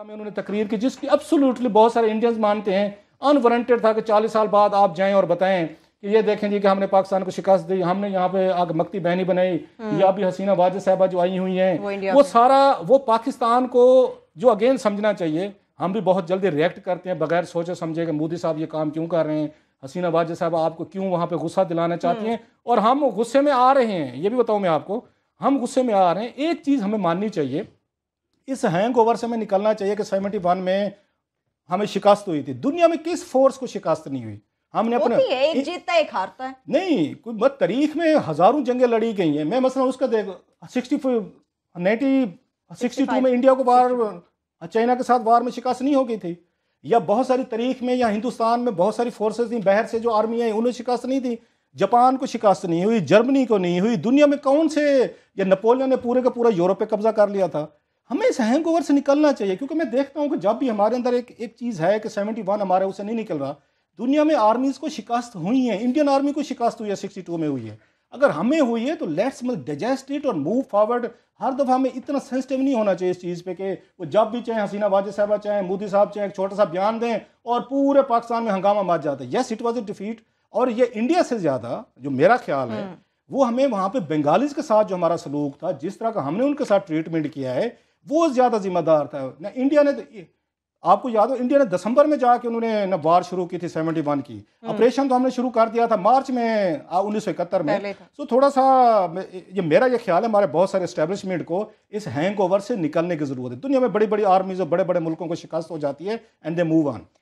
America में उन्होंने तकरीर की जिसकी अब्सोल्युटली बहुत सारे इंडियंस मानते हैं अनवारंटेड था कि चालीस साल बाद आप जाएँ और बताएं कि ये देखें जी कि हमने पाकिस्तान को शिकस्त दी हमने यहाँ पे आग मक्ती बहनी बनाई हम्म। या भी हसीना वाजिद साहबा जो आई हुई हैं वो, वो सारा वो पाकिस्तान को जो अगेन समझना चाहिए हम भी बहुत जल्दी रिएक्ट करते हैं बगैर सोचे समझे कि मोदी साहब ये काम क्यों कर रहे हैं हसीना वाजिद साहबा आपको क्यों वहाँ पे गुस्सा दिलाना हम्म। चाहती हैं और हम गुस्से में आ रहे हैं ये भी बताऊँ मैं आपको हम गुस्से में आ रहे हैं एक चीज़ हमें माननी चाहिए इस हैंग ओवर से हमें निकलना चाहिए कि सेवेंटी वन में हमें शिकस्त हुई थी दुनिया में किस फोर्स को शिकस्त नहीं हुई हमने अपने एक जीतता एक हारता है नहीं कोई मत तारीख में हजारों जंगे लड़ी गई हैं मैं मसला उसका देख सिक्सटी नाइनटी सिक्सटी टू में इंडिया को बार चाइना के साथ वार में शिकस्त नहीं हो गई थी या बहुत सारी तारीख में या हिंदुस्तान में बहुत सारी फोर्सेस थी बहर से जो आर्मी आई उन्हें शिकस्त नहीं थी जापान को शिकस्त नहीं हुई जर्मनी को नहीं हुई दुनिया में कौन से या नेपोलियन ने पूरे का पूरा यूरोप पे कब्जा कर लिया था हमें इस हैंग ओवर से निकलना चाहिए क्योंकि मैं देखता हूँ कि जब भी हमारे अंदर एक एक चीज़ है कि सेवेंटी वन हमारे उसे नहीं निकल रहा दुनिया में आर्मीज़ को शिकस्त हुई है इंडियन आर्मी को शिकस्त हुई है सिक्सटी टू में हुई है अगर हमें हुई है तो लेट्स मतलब डाइजेस्ट इट और मूव फॉरवर्ड हर दफ़ा हमें इतना सेंसिटिव नहीं होना चाहिए इस चीज़ पे कि वो जब भी चाहे हसीना वाजे साहबा चाहे मोदी साहब चाहे एक छोटा सा बयान दें और पूरे पाकिस्तान में हंगामा मच जाता है yes it was a defeat और ये इंडिया से ज़्यादा जो मेरा ख्याल है हम्म। वो हमें वहाँ पे बंगालीज के साथ जो हमारा सलूक था जिस तरह का हमने उनके साथ ट्रीटमेंट किया है वो ज़्यादा जिम्मेदार था ना इंडिया ने तो आपको याद हो इंडिया ने दिसंबर में जाके उन्होंने ना वार शुरू की थी सेवेंटी वन की ऑपरेशन हम्म। तो हमने शुरू कर दिया था मार्च में उन्नीस सौ इकहत्तर में सो तो थोड़ा सा ये मेरा ये ख्याल है हमारे बहुत सारे इस्टेब्लिशमेंट को इस हैंग ओवर से निकलने की जरूरत है दुनिया में बड़ी बड़ी आर्मीज और बड़े बड़े मुल्कों को शिकस्त हो जाती है एंड दे मूव ऑन